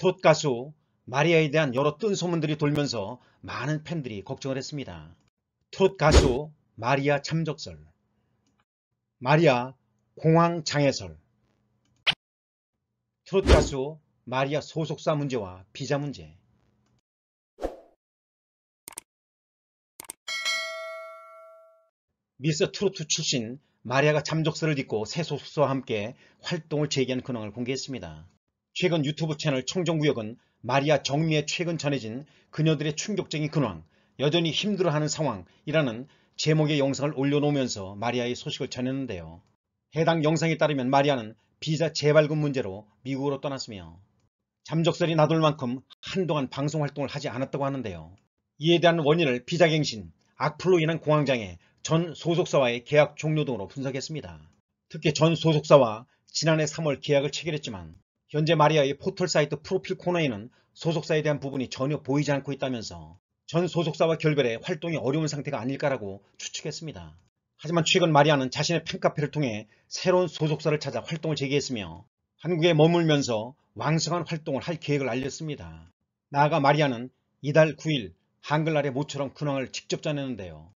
트롯 가수 마리아에 대한 여러 뜬 소문들이 돌면서 많은 팬들이 걱정을 했습니다. 트롯 가수 마리아 참적설 마리아 공황 장애설 트롯 가수 마리아 소속사 문제와 비자 문제 미스 트로트 출신 마리아가 잠적설을 딛고 새 소속사와 함께 활동을 재개한 근황을 공개했습니다. 최근 유튜브 채널 청정구역은 마리아 정미의 최근 전해진 그녀들의 충격적인 근황, 여전히 힘들어하는 상황이라는 제목의 영상을 올려놓으면서 마리아의 소식을 전했는데요. 해당 영상에 따르면 마리아는 비자 재발급 문제로 미국으로 떠났으며 잠적설이 나돌 만큼 한동안 방송 활동을 하지 않았다고 하는데요. 이에 대한 원인을 비자갱신, 악플로 인한 공황장애, 전 소속사와의 계약 종료 등으로 분석했습니다. 특히 전 소속사와 지난해 3월 계약을 체결했지만 현재 마리아의 포털 사이트 프로필 코너에는 소속사에 대한 부분이 전혀 보이지 않고 있다면서 전 소속사와 결별해 활동이 어려운 상태가 아닐까라고 추측했습니다. 하지만 최근 마리아는 자신의 팬카페를 통해 새로운 소속사를 찾아 활동을 재개했으며 한국에 머물면서 왕성한 활동을 할 계획을 알렸습니다. 나아가 마리아는 이달 9일 한글날의 모처럼 근황을 직접 전했는데요.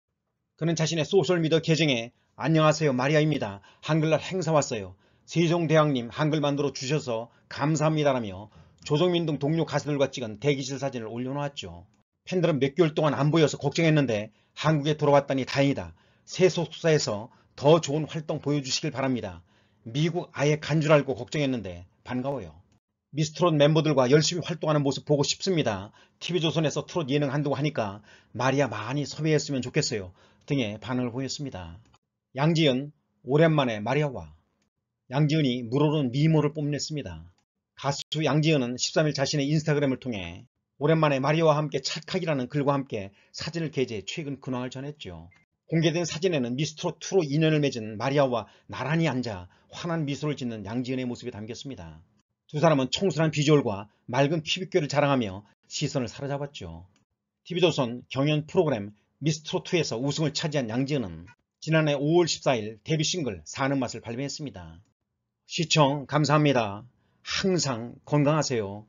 그는 자신의 소셜미디어 계정에 안녕하세요 마리아입니다. 한글날 행사 왔어요. 세종대왕님 한글 만들어 주셔서 감사합니다라며 조정민 등 동료 가수들과 찍은 대기실 사진을 올려놓았죠. 팬들은 몇 개월 동안 안 보여서 걱정했는데 한국에 돌아왔다니 다행이다. 새 소속사에서 더 좋은 활동 보여주시길 바랍니다. 미국 아예 간 줄 알고 걱정했는데 반가워요. 미스트롯 멤버들과 열심히 활동하는 모습 보고 싶습니다. TV조선에서 트롯 예능 한다고 하니까 마리아 많이 섭외했으면 좋겠어요. 등의 반응을 보였습니다. 양지은 오랜만에 마리아와 양지은이 물오른 미모를 뽐냈습니다. 가수 양지은은 13일 자신의 인스타그램을 통해 오랜만에 마리오와 함께 착칵이라는 글과 함께 사진을 게재해 최근 근황을 전했죠. 공개된 사진에는 미스트롯2로 인연을 맺은 마리아와 나란히 앉아 환한 미소를 짓는 양지은의 모습이 담겼습니다. 두 사람은 청순한 비주얼과 맑은 피부결을 자랑하며 시선을 사로잡았죠. TV조선 경연 프로그램 미스트롯2에서 우승을 차지한 양지은은 지난해 5월 14일 데뷔 싱글 사는 맛을 발매했습니다. 시청 감사합니다. 항상 건강하세요.